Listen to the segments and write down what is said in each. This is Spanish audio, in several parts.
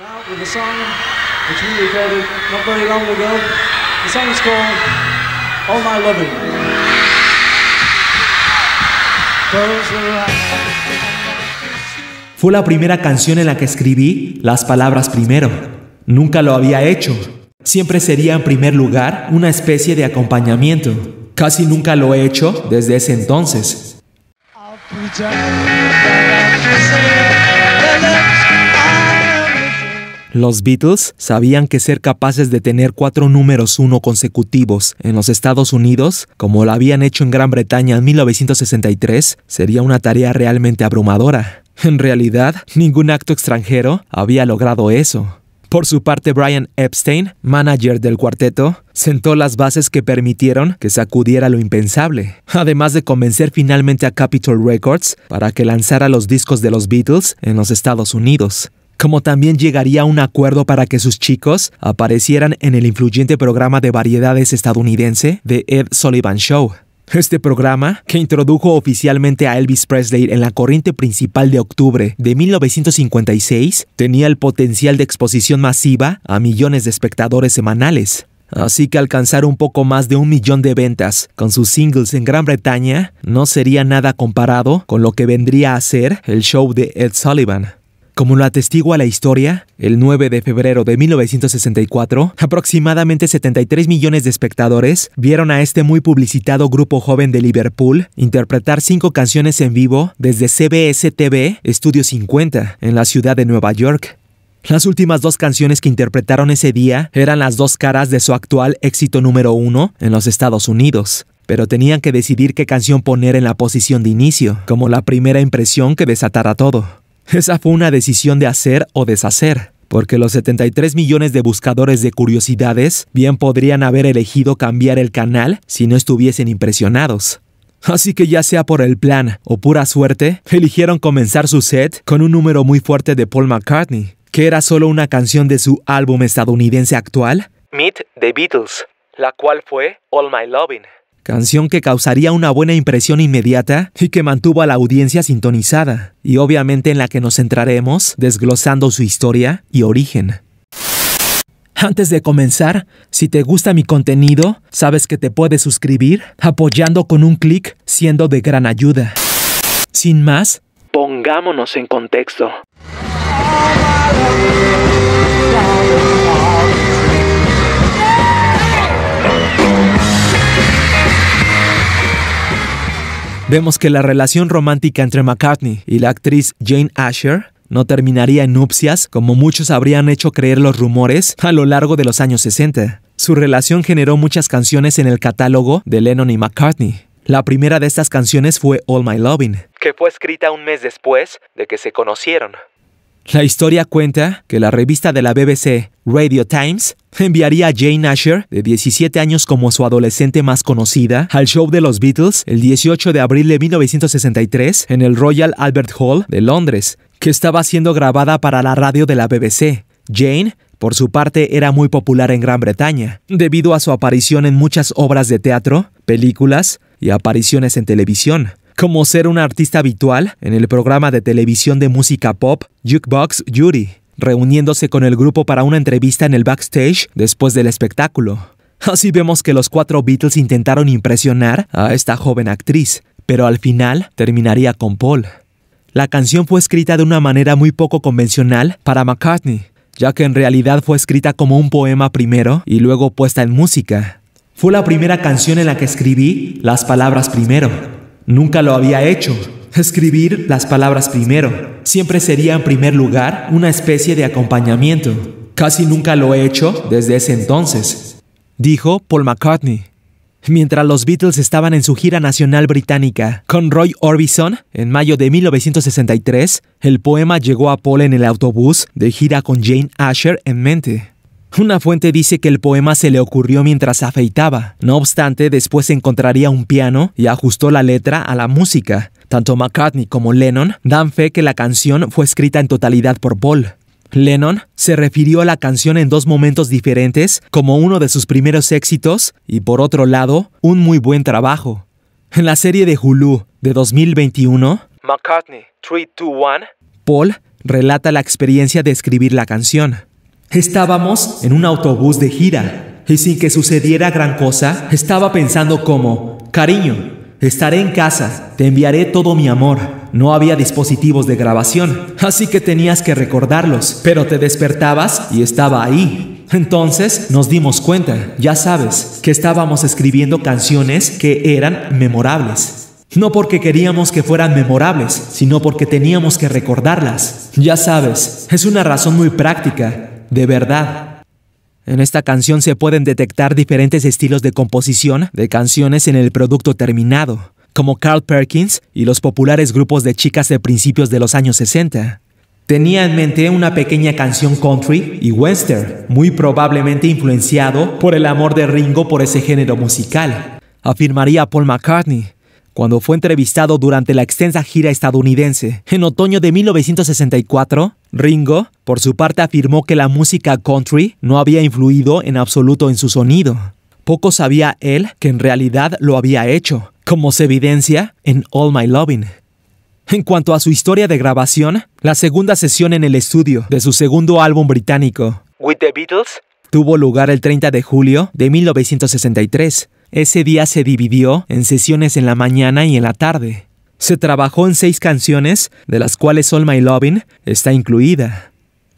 Now with song which long ago. The song is called All My Fue la primera canción en la que escribí las palabras primero. Nunca lo había hecho. Siempre sería en primer lugar una especie de acompañamiento. Casi nunca lo he hecho desde ese entonces. Los Beatles sabían que ser capaces de tener cuatro números uno consecutivos en los Estados Unidos, como lo habían hecho en Gran Bretaña en 1963, sería una tarea realmente abrumadora. En realidad, ningún acto extranjero había logrado eso. Por su parte, Brian Epstein, manager del cuarteto, sentó las bases que permitieron que sacudiera lo impensable, además de convencer finalmente a Capitol Records para que lanzara los discos de los Beatles en los Estados Unidos como también llegaría a un acuerdo para que sus chicos aparecieran en el influyente programa de variedades estadounidense The Ed Sullivan Show. Este programa, que introdujo oficialmente a Elvis Presley en la corriente principal de octubre de 1956, tenía el potencial de exposición masiva a millones de espectadores semanales. Así que alcanzar un poco más de un millón de ventas con sus singles en Gran Bretaña no sería nada comparado con lo que vendría a ser el show de Ed Sullivan. Como lo atestigua la historia, el 9 de febrero de 1964, aproximadamente 73 millones de espectadores vieron a este muy publicitado grupo joven de Liverpool interpretar cinco canciones en vivo desde CBS TV Studio 50 en la ciudad de Nueva York. Las últimas dos canciones que interpretaron ese día eran las dos caras de su actual éxito número uno en los Estados Unidos, pero tenían que decidir qué canción poner en la posición de inicio, como la primera impresión que desatara todo. Esa fue una decisión de hacer o deshacer, porque los 73 millones de buscadores de curiosidades bien podrían haber elegido cambiar el canal si no estuviesen impresionados. Así que ya sea por el plan o pura suerte, eligieron comenzar su set con un número muy fuerte de Paul McCartney, que era solo una canción de su álbum estadounidense actual, Meet the Beatles, la cual fue All My Loving canción que causaría una buena impresión inmediata y que mantuvo a la audiencia sintonizada, y obviamente en la que nos centraremos desglosando su historia y origen. Antes de comenzar, si te gusta mi contenido, sabes que te puedes suscribir apoyando con un clic siendo de gran ayuda. Sin más, pongámonos en contexto. Vemos que la relación romántica entre McCartney y la actriz Jane Asher no terminaría en nupcias, como muchos habrían hecho creer los rumores a lo largo de los años 60. Su relación generó muchas canciones en el catálogo de Lennon y McCartney. La primera de estas canciones fue All My Loving, que fue escrita un mes después de que se conocieron. La historia cuenta que la revista de la BBC, Radio Times, enviaría a Jane Asher, de 17 años como su adolescente más conocida, al show de los Beatles el 18 de abril de 1963 en el Royal Albert Hall de Londres, que estaba siendo grabada para la radio de la BBC. Jane, por su parte, era muy popular en Gran Bretaña, debido a su aparición en muchas obras de teatro, películas y apariciones en televisión como ser un artista habitual en el programa de televisión de música pop Jukebox Yuri, reuniéndose con el grupo para una entrevista en el backstage después del espectáculo. Así vemos que los cuatro Beatles intentaron impresionar a esta joven actriz, pero al final terminaría con Paul. La canción fue escrita de una manera muy poco convencional para McCartney, ya que en realidad fue escrita como un poema primero y luego puesta en música. Fue la primera canción en la que escribí las palabras primero. Nunca lo había hecho. Escribir las palabras primero. Siempre sería en primer lugar una especie de acompañamiento. Casi nunca lo he hecho desde ese entonces, dijo Paul McCartney. Mientras los Beatles estaban en su gira nacional británica con Roy Orbison en mayo de 1963, el poema llegó a Paul en el autobús de gira con Jane Asher en mente. Una fuente dice que el poema se le ocurrió mientras afeitaba. No obstante, después encontraría un piano y ajustó la letra a la música. Tanto McCartney como Lennon dan fe que la canción fue escrita en totalidad por Paul. Lennon se refirió a la canción en dos momentos diferentes como uno de sus primeros éxitos y por otro lado, un muy buen trabajo. En la serie de Hulu de 2021, McCartney 321, Paul relata la experiencia de escribir la canción. Estábamos en un autobús de gira y sin que sucediera gran cosa, estaba pensando como, cariño, estaré en casa, te enviaré todo mi amor. No había dispositivos de grabación, así que tenías que recordarlos, pero te despertabas y estaba ahí. Entonces nos dimos cuenta, ya sabes, que estábamos escribiendo canciones que eran memorables. No porque queríamos que fueran memorables, sino porque teníamos que recordarlas. Ya sabes, es una razón muy práctica de verdad. En esta canción se pueden detectar diferentes estilos de composición de canciones en el producto terminado, como Carl Perkins y los populares grupos de chicas de principios de los años 60. Tenía en mente una pequeña canción country y western, muy probablemente influenciado por el amor de Ringo por ese género musical, afirmaría Paul McCartney cuando fue entrevistado durante la extensa gira estadounidense. En otoño de 1964, Ringo, por su parte, afirmó que la música country no había influido en absoluto en su sonido. Poco sabía él que en realidad lo había hecho, como se evidencia en All My Loving. En cuanto a su historia de grabación, la segunda sesión en el estudio de su segundo álbum británico, With the Beatles, tuvo lugar el 30 de julio de 1963 ese día se dividió en sesiones en la mañana y en la tarde. Se trabajó en seis canciones, de las cuales All My Loving está incluida.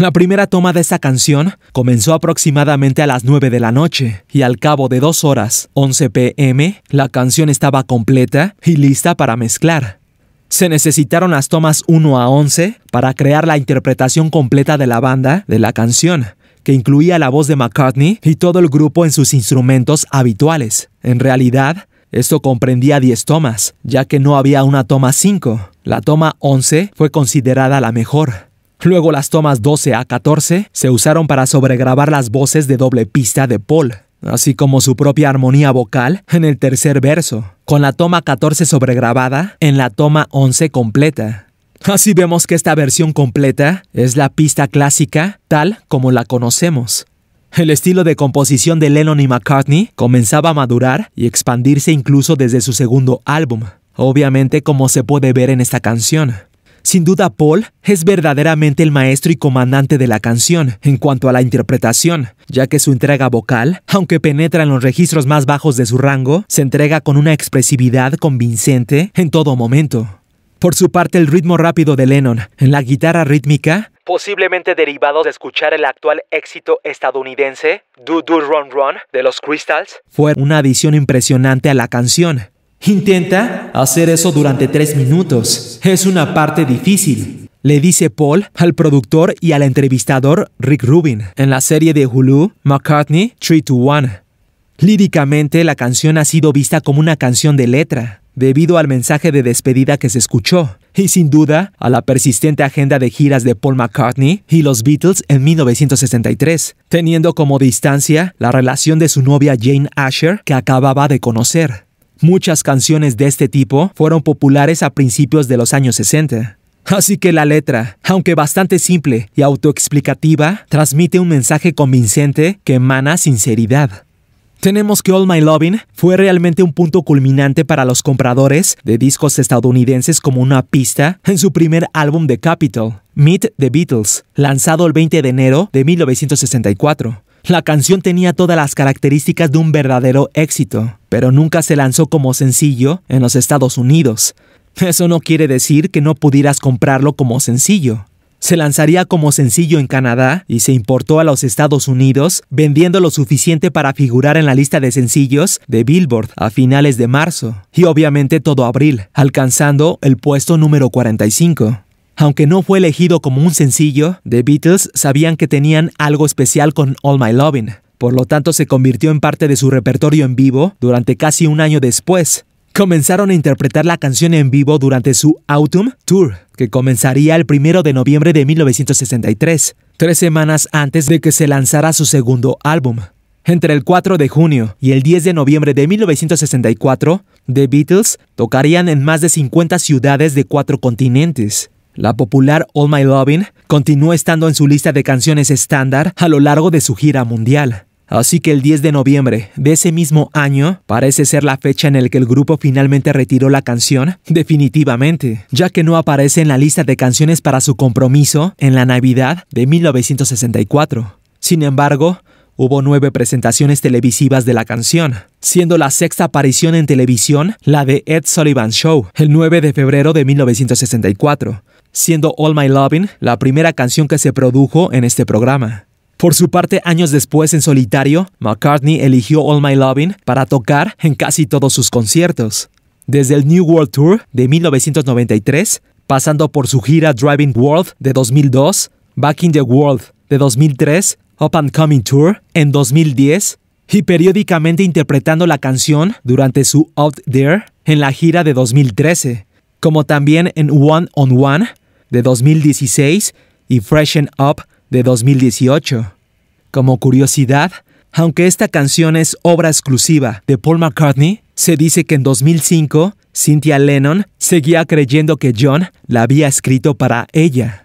La primera toma de esta canción comenzó aproximadamente a las 9 de la noche y al cabo de 2 horas, 11 pm, la canción estaba completa y lista para mezclar. Se necesitaron las tomas 1 a 11 para crear la interpretación completa de la banda de la canción que incluía la voz de McCartney y todo el grupo en sus instrumentos habituales. En realidad, esto comprendía 10 tomas, ya que no había una toma 5. La toma 11 fue considerada la mejor. Luego las tomas 12 a 14 se usaron para sobregrabar las voces de doble pista de Paul, así como su propia armonía vocal en el tercer verso, con la toma 14 sobregrabada en la toma 11 completa. Así ah, vemos que esta versión completa es la pista clásica tal como la conocemos. El estilo de composición de Lennon y McCartney comenzaba a madurar y expandirse incluso desde su segundo álbum, obviamente como se puede ver en esta canción. Sin duda Paul es verdaderamente el maestro y comandante de la canción en cuanto a la interpretación, ya que su entrega vocal, aunque penetra en los registros más bajos de su rango, se entrega con una expresividad convincente en todo momento. Por su parte, el ritmo rápido de Lennon en la guitarra rítmica, posiblemente derivado de escuchar el actual éxito estadounidense Do Do Run Run de los Crystals, fue una adición impresionante a la canción. Intenta hacer eso durante tres minutos. Es una parte difícil, le dice Paul al productor y al entrevistador Rick Rubin en la serie de Hulu McCartney 3 to 1. Líricamente, la canción ha sido vista como una canción de letra, debido al mensaje de despedida que se escuchó, y sin duda a la persistente agenda de giras de Paul McCartney y los Beatles en 1963, teniendo como distancia la relación de su novia Jane Asher que acababa de conocer. Muchas canciones de este tipo fueron populares a principios de los años 60. Así que la letra, aunque bastante simple y autoexplicativa, transmite un mensaje convincente que emana sinceridad. Tenemos que All My Loving fue realmente un punto culminante para los compradores de discos estadounidenses como una pista en su primer álbum de Capitol, Meet the Beatles, lanzado el 20 de enero de 1964. La canción tenía todas las características de un verdadero éxito, pero nunca se lanzó como sencillo en los Estados Unidos. Eso no quiere decir que no pudieras comprarlo como sencillo. Se lanzaría como sencillo en Canadá y se importó a los Estados Unidos, vendiendo lo suficiente para figurar en la lista de sencillos de Billboard a finales de marzo y obviamente todo abril, alcanzando el puesto número 45. Aunque no fue elegido como un sencillo, The Beatles sabían que tenían algo especial con All My Loving, por lo tanto se convirtió en parte de su repertorio en vivo durante casi un año después, comenzaron a interpretar la canción en vivo durante su Autumn Tour, que comenzaría el 1 de noviembre de 1963, tres semanas antes de que se lanzara su segundo álbum. Entre el 4 de junio y el 10 de noviembre de 1964, The Beatles tocarían en más de 50 ciudades de cuatro continentes. La popular All My Loving continuó estando en su lista de canciones estándar a lo largo de su gira mundial. Así que el 10 de noviembre de ese mismo año parece ser la fecha en la que el grupo finalmente retiró la canción definitivamente, ya que no aparece en la lista de canciones para su compromiso en la Navidad de 1964. Sin embargo, hubo nueve presentaciones televisivas de la canción, siendo la sexta aparición en televisión la de Ed Sullivan Show, el 9 de febrero de 1964, siendo All My Loving la primera canción que se produjo en este programa. Por su parte, años después en solitario, McCartney eligió All My Loving para tocar en casi todos sus conciertos. Desde el New World Tour de 1993, pasando por su gira Driving World de 2002, Back in the World de 2003, Up and Coming Tour en 2010 y periódicamente interpretando la canción durante su Out There en la gira de 2013, como también en One on One de 2016 y Freshen Up de 2018. Como curiosidad, aunque esta canción es obra exclusiva de Paul McCartney, se dice que en 2005 Cynthia Lennon seguía creyendo que John la había escrito para ella.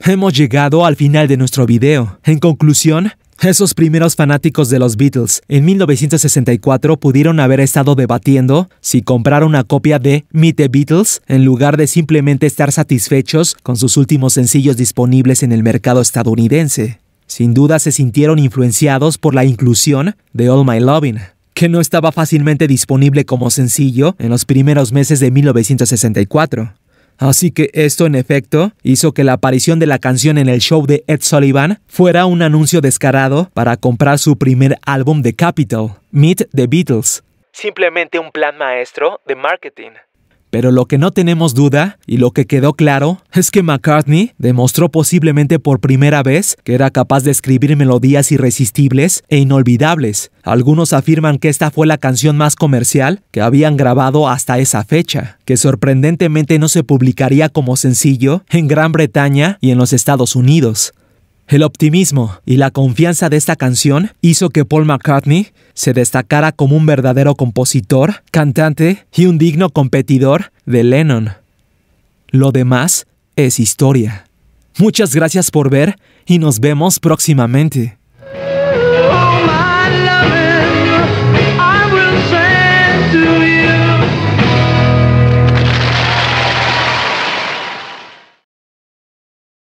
Hemos llegado al final de nuestro video. En conclusión, esos primeros fanáticos de los Beatles en 1964 pudieron haber estado debatiendo si comprar una copia de Meet the Beatles en lugar de simplemente estar satisfechos con sus últimos sencillos disponibles en el mercado estadounidense. Sin duda se sintieron influenciados por la inclusión de All My Loving, que no estaba fácilmente disponible como sencillo en los primeros meses de 1964. Así que esto en efecto hizo que la aparición de la canción en el show de Ed Sullivan fuera un anuncio descarado para comprar su primer álbum de Capitol, Meet the Beatles. Simplemente un plan maestro de marketing. Pero lo que no tenemos duda y lo que quedó claro es que McCartney demostró posiblemente por primera vez que era capaz de escribir melodías irresistibles e inolvidables. Algunos afirman que esta fue la canción más comercial que habían grabado hasta esa fecha, que sorprendentemente no se publicaría como sencillo en Gran Bretaña y en los Estados Unidos. El optimismo y la confianza de esta canción hizo que Paul McCartney se destacara como un verdadero compositor, cantante y un digno competidor de Lennon. Lo demás es historia. Muchas gracias por ver y nos vemos próximamente.